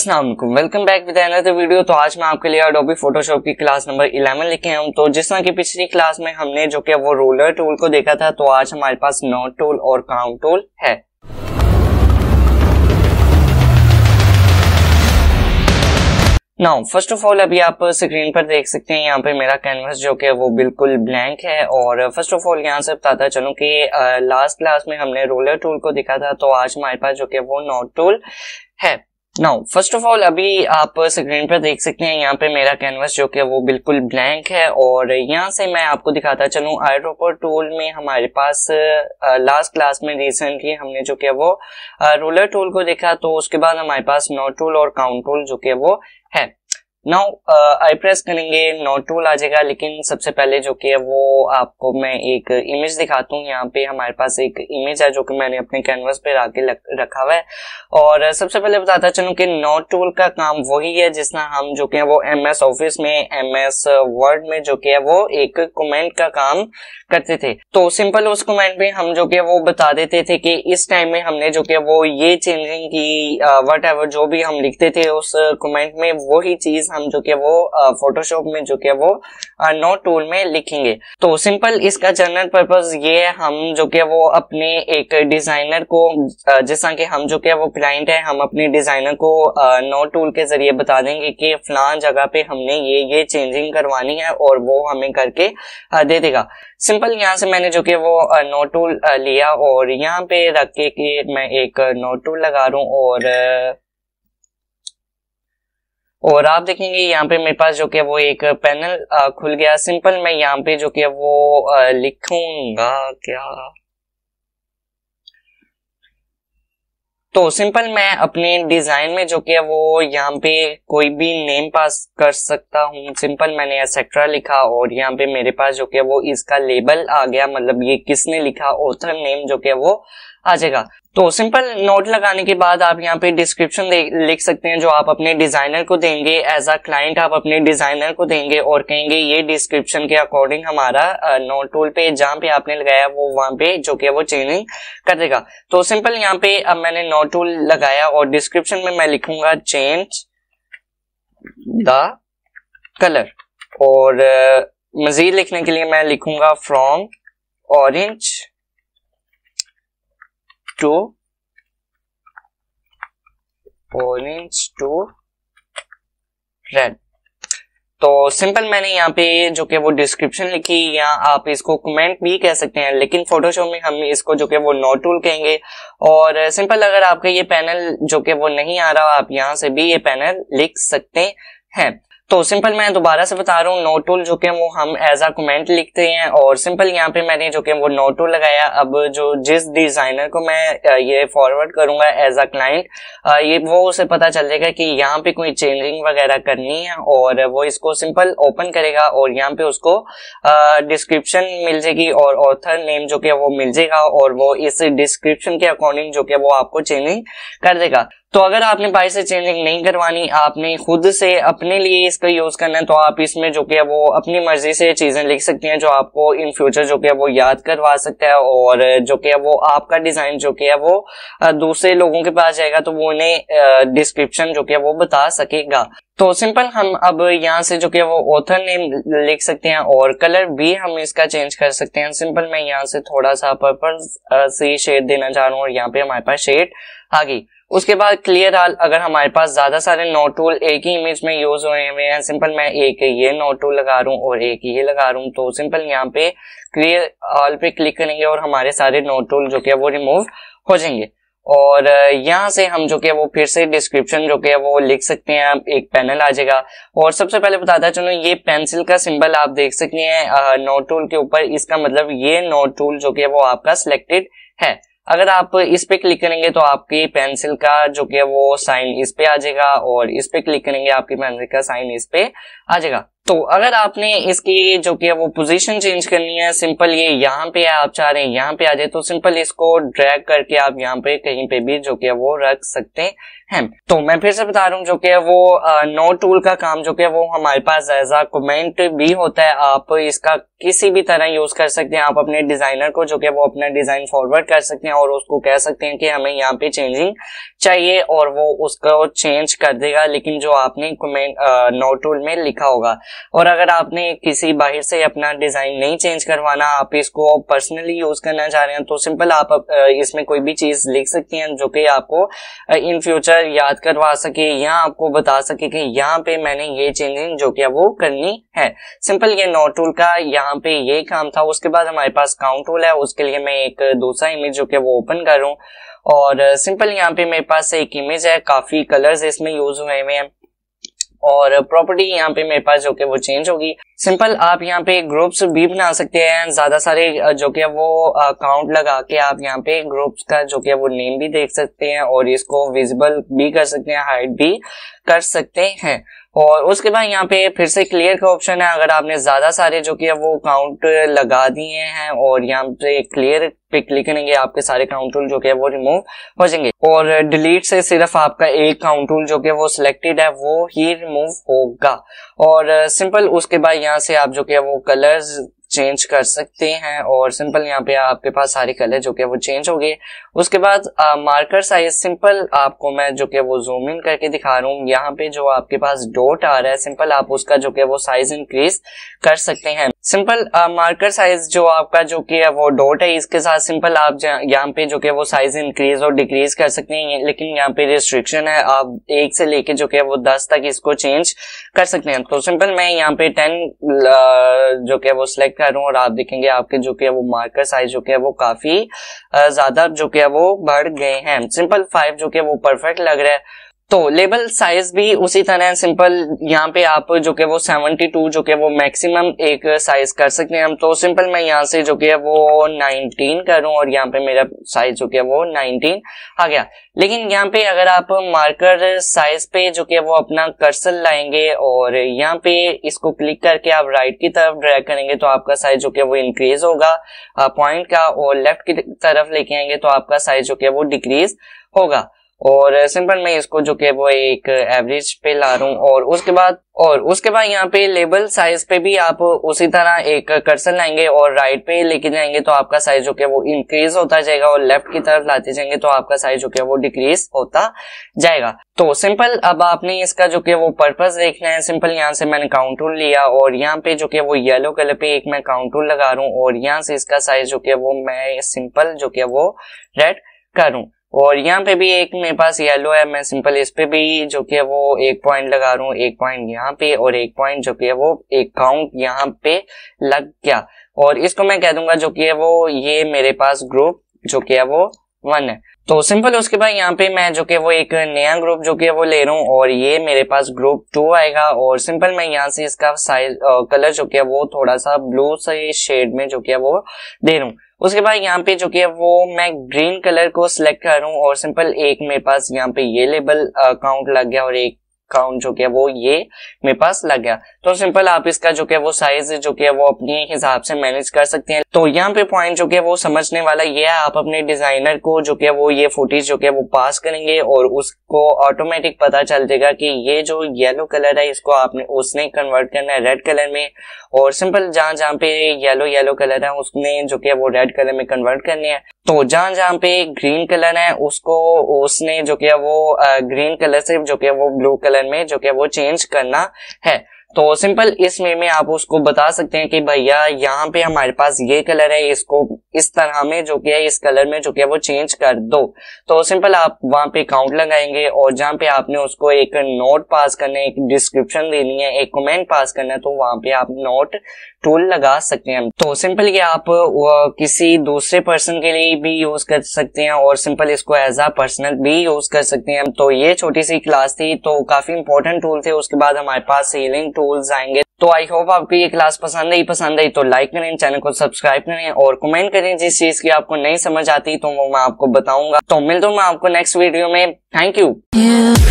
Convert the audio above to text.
Aslam welcome back with another video तो आज मैं आपके लिए अडोबी फोटोशॉप की क्लास नंबर 11 लेके आया हूँ तो जिस तरह की पिछली क्लास में हमने जो कि वो रोलर टूल को देखा था तो आज हमारे पास नॉट टूल और काउंट टूल है नाउ फर्स्ट ऑफ ऑल अभी आप स्क्रीन पर देख सकते हैं यहाँ पे मेरा कैनवस जो कि वो बिल्कुल ब्लैंक है और फर्स्ट ऑफ ऑल यहाँ से बताता चलूँ कि लास्ट क्लास में हमने रोलर टूल को देखा था तो आज हमारे पास जो कि वो नॉट टूल है नाउ फर्स्ट ऑफ ऑल अभी आप स्क्रीन पर देख सकते हैं यहाँ पे मेरा कैनवस जो कि वो बिल्कुल ब्लैंक है और यहाँ से मैं आपको दिखाता चलूँ आईड्रोपर टूल में हमारे पास लास्ट क्लास में रिसेंटली हमने जो कि वो रोलर टूल को देखा तो उसके बाद हमारे पास नोट टूल और काउंट टूल जो कि वो है नाउ आई प्रेस करेंगे नोट टूल आ जाएगा लेकिन सबसे पहले जो कि है वो आपको मैं एक इमेज दिखाता हूँ यहाँ पे हमारे पास एक इमेज है जो कि मैंने अपने कैनवस पे आके रखा हुआ है और सबसे पहले बताता चलूँ कि नोट टूल का काम वही है जिसना हम जो कि है वो एम एस ऑफिस में एम एस वर्ड में जो कि है वो एक कमेंट का काम करते थे तो सिंपल उस कमेंट में हम जो कि वो बता देते थे कि इस टाइम में हमने जो कि वो ये चेंजिंग की वट एवर जो भी हम लिखते थे उस कमेंट में वही चीज हम जो कि वो फोटोशॉप में जो कि वो नो टूल में लिखेंगे तो सिंपल इसका जनरल पर्पज ये है हम जो कि वो अपने एक डिजाइनर को जैसा कि हम जो कि वो क्लाइंट है हम अपने डिजाइनर को नो टूल के जरिए बता देंगे कि फलान जगह पे हमने ये ये चेंजिंग करवानी है और वो हमें करके दे देगा सिंपल यहाँ से मैं मैंने जो कि वो नोट टूल लिया और यहाँ पे रख के कि मैं एक नोट टूल लगा रहा हूँ और और आप देखेंगे यहाँ पे मेरे पास जो कि वो एक पैनल खुल गया सिंपल मैं यहाँ पे जो कि वो लिखूंगा क्या तो सिंपल मैं अपने डिजाइन में जो कि वो यहाँ पे कोई भी नेम पास कर सकता हूँ सिंपल मैंने एक्सेट्रा लिखा और यहाँ पे मेरे पास जो कि वो इसका लेबल आ गया मतलब ये किसने लिखा ऑथर नेम जो कि वो आ जाएगा तो सिंपल नोट लगाने के बाद आप यहाँ पे डिस्क्रिप्शन लिख सकते हैं जो आप अपने डिजाइनर को देंगे एज अ क्लाइंट आप अपने डिजाइनर को देंगे और कहेंगे ये डिस्क्रिप्शन के अकॉर्डिंग हमारा नोट टूल पे जहाँ पे आपने लगाया वो वहां पे जो कि वो चेंजिंग कर देगा तो सिंपल यहाँ पे अब मैंने नोट टूल लगाया और डिस्क्रिप्शन में मैं लिखूंगा चेंज द कलर और मजीद लिखने के लिए मैं लिखूंगा from orange to orange to red तो सिंपल मैंने यहाँ पे जो कि वो डिस्क्रिप्शन लिखी या आप इसको कमेंट भी कह सकते हैं लेकिन फोटोशॉप में हम इसको जो कि वो नोट टूल कहेंगे और सिंपल अगर आपका ये पैनल जो कि वो नहीं आ रहा आप यहाँ से भी ये पैनल लिख सकते हैं तो सिंपल मैं दोबारा से बता रहा हूँ नो टूल जो कि वो हम एज अ कमेंट लिखते हैं और सिंपल यहाँ पे मैंने जो कि वो नो टूल लगाया अब जो जिस डिजाइनर को मैं ये फॉरवर्ड करूंगा एज अ क्लाइंट ये वो उसे पता चल जाएगा कि यहाँ पे कोई चेंजिंग वगैरह करनी है और वो इसको सिंपल ओपन करेगा और यहाँ पे उसको डिस्क्रिप्शन मिल जाएगी और ऑथर नेम जो कि वो मिल जाएगा और वो इस डिस्क्रिप्शन के अकॉर्डिंग जो कि वो आपको चेंजिंग कर देगा तो अगर आपने बाई से चेंजिंग नहीं करवानी आपने खुद से अपने लिए इसका यूज करना है तो आप इसमें जो कि वो अपनी मर्जी से चीजें लिख सकते हैं जो आपको इन फ्यूचर जो कि वो याद करवा सकता है और जो कि वो आपका डिजाइन जो कि वो दूसरे लोगों के पास जाएगा तो वो उन्हें डिस्क्रिप्शन जो कि वो बता सकेगा तो सिंपल हम अब यहाँ से जो कि वो ऑथर नेम लिख सकते हैं और कलर भी हम इसका चेंज कर सकते हैं सिंपल मैं यहाँ से थोड़ा सा पर्पल सी शेड देना चाह रहा हूँ और यहाँ पे हमारे पास शेड आ गई उसके बाद क्लियर हाल अगर हमारे पास ज्यादा सारे नोट टूल एक ही इमेज में यूज हुए हुए हैं सिंपल मैं एक ये नौ टूल लगा रहा हूँ और एक ये लगा रहा हूँ तो सिंपल यहाँ पे क्लियर ऑल पे क्लिक करेंगे और हमारे सारे नोट टूल जो कि वो रिमूव हो जाएंगे और यहाँ से हम जो कि वो फिर से डिस्क्रिप्शन जो कि वो लिख सकते हैं आप एक पैनल आ जाएगा और सबसे पहले बताता चलो ये पेंसिल का सिंबल आप देख सकते हैं नोट टूल के ऊपर इसका मतलब ये नोट टूल जो कि वो आपका सिलेक्टेड है अगर आप इस पे क्लिक करेंगे तो आपकी पेंसिल का जो कि वो साइन इस पे आ जाएगा और इस पे क्लिक करेंगे आपकी पेंसिल का साइन इस पे आ जाएगा तो अगर आपने इसकी जो कि वो पोजीशन चेंज करनी है सिंपल ये यहाँ पे है आप चाह रहे हैं यहाँ पे आ जाए तो सिंपल इसको ड्रैग करके आप यहाँ पे कहीं पे भी जो कि वो रख सकते हैं तो मैं फिर से बता रहा हूँ जो कि वो नो टूल का काम जो कि वो हमारे पास एज आ कमेंट भी होता है आप इसका किसी भी तरह यूज कर सकते हैं आप अपने डिजाइनर को जो कि वो अपना डिजाइन फॉरवर्ड कर सकते हैं और उसको कह सकते हैं कि हमें यहाँ पे चेंजिंग चाहिए और वो उसको चेंज कर देगा लेकिन जो आपने कमेंट नो टूल में लिखा होगा और अगर आपने किसी बाहर से अपना डिजाइन नहीं चेंज करवाना आप इसको पर्सनली यूज करना चाह रहे हैं तो सिंपल आप इसमें कोई भी चीज लिख सकती हैं जो कि आपको इन फ्यूचर याद करवा सके या आपको बता सके कि यहाँ पे मैंने ये चेंजिंग जो कि वो करनी है सिंपल ये नोट टूल का यहाँ पे ये काम था उसके बाद हमारे पास काउंट टूल है उसके लिए मैं एक दूसरा इमेज जो कि वो ओपन करूँ और सिंपल यहाँ पे मेरे पास एक इमेज है काफी कलर्स इसमें यूज हुए हुए हैं और प्रॉपर्टी यहाँ पे मेरे पास जो कि वो चेंज होगी सिंपल आप यहाँ पे ग्रुप्स भी बना सकते हैं ज्यादा सारे जो कि वो अकाउंट लगा के आप यहाँ पे ग्रुप्स का जो कि वो नेम भी देख सकते हैं और इसको विजिबल भी कर सकते हैं हाइड भी कर सकते हैं और उसके बाद यहाँ पे फिर से क्लियर का ऑप्शन है अगर आपने ज्यादा सारे जो कि वो काउंट लगा दिए हैं और यहाँ पे क्लियर पे क्लिक करेंगे आपके सारे काउंट टूल जो कि वो रिमूव हो जाएंगे और डिलीट से सिर्फ आपका एक काउंट टूल जो कि वो सिलेक्टेड है वो ही रिमूव होगा और सिंपल uh, उसके बाद यहाँ से आप जो कि वो कलर्स चेंज कर सकते हैं और सिंपल यहाँ पे आपके पास सारे कलर जो कि वो चेंज हो गए उसके बाद मार्कर साइज सिंपल आपको मैं जो कि वो जूम इन करके दिखा रहा हूँ यहाँ पे जो आपके पास डॉट आ रहा है सिंपल आप उसका जो कि वो साइज इंक्रीज कर सकते हैं सिंपल मार्कर साइज जो आपका जो कि है वो डॉट है इसके साथ सिंपल आप यहाँ पे जो कि वो साइज इंक्रीज और डिक्रीज कर सकते हैं लेकिन यहाँ पे रिस्ट्रिक्शन है आप एक से लेके जो कि वो दस तक इसको चेंज कर सकते हैं तो सिंपल मैं यहाँ पे टेन जो कि वो सिलेक्ट कर रहा हूँ और आप देखेंगे आपके जो कि वो मार्कर साइज जो कि वो काफी ज्यादा जो कि वो बढ़ गए हैं सिंपल फाइव जो कि वो परफेक्ट लग रहा है तो लेबल साइज भी उसी तरह सिंपल यहाँ पे आप जो कि वो 72 जो कि वो मैक्सिमम एक साइज कर सकते हैं हम तो सिंपल मैं यहाँ से जो कि वो 19 करूँ और यहाँ पे मेरा साइज जो कि वो 19 आ गया लेकिन यहाँ पे अगर आप मार्कर साइज पे जो कि वो अपना कर्सल लाएंगे और यहाँ पे इसको क्लिक करके आप राइट की तरफ ड्रैग करेंगे तो आपका साइज जो कि वो इंक्रीज होगा पॉइंट का और लेफ्ट की तरफ लेके आएंगे तो आपका साइज जो कि वो डिक्रीज होगा और सिंपल मैं इसको जो कि वो एक एवरेज पे ला रहा हूँ और उसके बाद और उसके बाद यहाँ पे लेबल साइज पे भी आप उसी तरह एक कर्सर लाएंगे और राइट पे लेके जाएंगे तो आपका साइज जो कि वो इंक्रीज होता जाएगा और लेफ्ट की तरफ लाते जाएंगे तो आपका साइज जो कि वो डिक्रीज होता जाएगा तो सिंपल अब आपने इसका जो कि वो पर्पज देखना है सिंपल यहाँ से मैंने काउंटूल लिया और यहाँ पे जो कि वो येलो कलर पे एक मैं काउंटूल लगा रहा हूँ और यहाँ से इसका साइज जो कि वो मैं सिंपल जो कि वो रेड करूँ और यहाँ पे भी एक मेरे पास येलो है मैं सिंपल इस पे भी जो कि वो एक पॉइंट लगा रहा हूँ एक पॉइंट यहाँ पे और एक पॉइंट जो कि है वो एक काउंट यहाँ पे लग गया और इसको मैं कह दूंगा जो कि है वो ये मेरे पास ग्रुप जो कि है वो वन है तो सिंपल उसके बाद यहाँ पे मैं जो कि वो एक नया ग्रुप जो कि वो ले रहा हूँ और ये मेरे पास ग्रुप टू आएगा और सिंपल मैं यहाँ से इसका साइज कलर जो कि है वो थोड़ा सा ब्लू से शेड में जो कि है वो दे रहा हूँ उसके बाद यहाँ पे जो कि है वो मैं ग्रीन कलर को सिलेक्ट कर रहा हूँ और सिंपल एक मेरे पास यहाँ पे ये लेबल काउंट uh, लग गया और एक काउंट जो कि वो ये मेरे पास लग गया तो सिंपल आप इसका जो कि वो साइज जो कि वो अपने हिसाब से मैनेज कर सकते हैं तो यहाँ पे पॉइंट जो कि वो समझने वाला ये है आप अपने डिजाइनर को जो कि वो ये फोटेज जो कि वो पास करेंगे और उसको ऑटोमेटिक पता चल जाएगा कि ये जो येलो कलर है इसको आपने उसने कन्वर्ट करना है रेड कलर में और सिंपल जहां जहां पे येलो येलो कलर है उसने जो कि वो रेड कलर में कन्वर्ट करने है तो जहां जहां पे ग्रीन कलर है उसको उसने जो कि वो ग्रीन कलर से जो कि वो ब्लू कलर कलर में जो कि वो चेंज करना है तो सिंपल इसमें में आप उसको बता सकते हैं कि भैया यहाँ पे हमारे पास ये कलर है इसको इस तरह में जो कि है इस कलर में जो कि है वो चेंज कर दो तो सिंपल आप वहां पे काउंट लगाएंगे और जहां पे आपने उसको एक नोट पास करना है एक डिस्क्रिप्शन देनी है एक कमेंट पास करना है तो वहां पे आप नोट टोल लगा सकते हैं तो सिंपल ये आप किसी दूसरे पर्सन के लिए भी यूज कर सकते हैं और सिंपल इसको एज अ पर्सनल भी यूज कर सकते हैं तो ये छोटी सी क्लास थी तो काफी इंपॉर्टेंट टूल थे उसके बाद हमारे पास सीलिंग टूल्स आएंगे तो आई होप आपको ये क्लास पसंद आई पसंद आई तो लाइक करें चैनल को सब्सक्राइब करें और कमेंट करें जिस चीज की आपको नहीं समझ आती तो वो मैं आपको बताऊंगा तो मिलता हूँ मैं आपको नेक्स्ट वीडियो में थैंक यू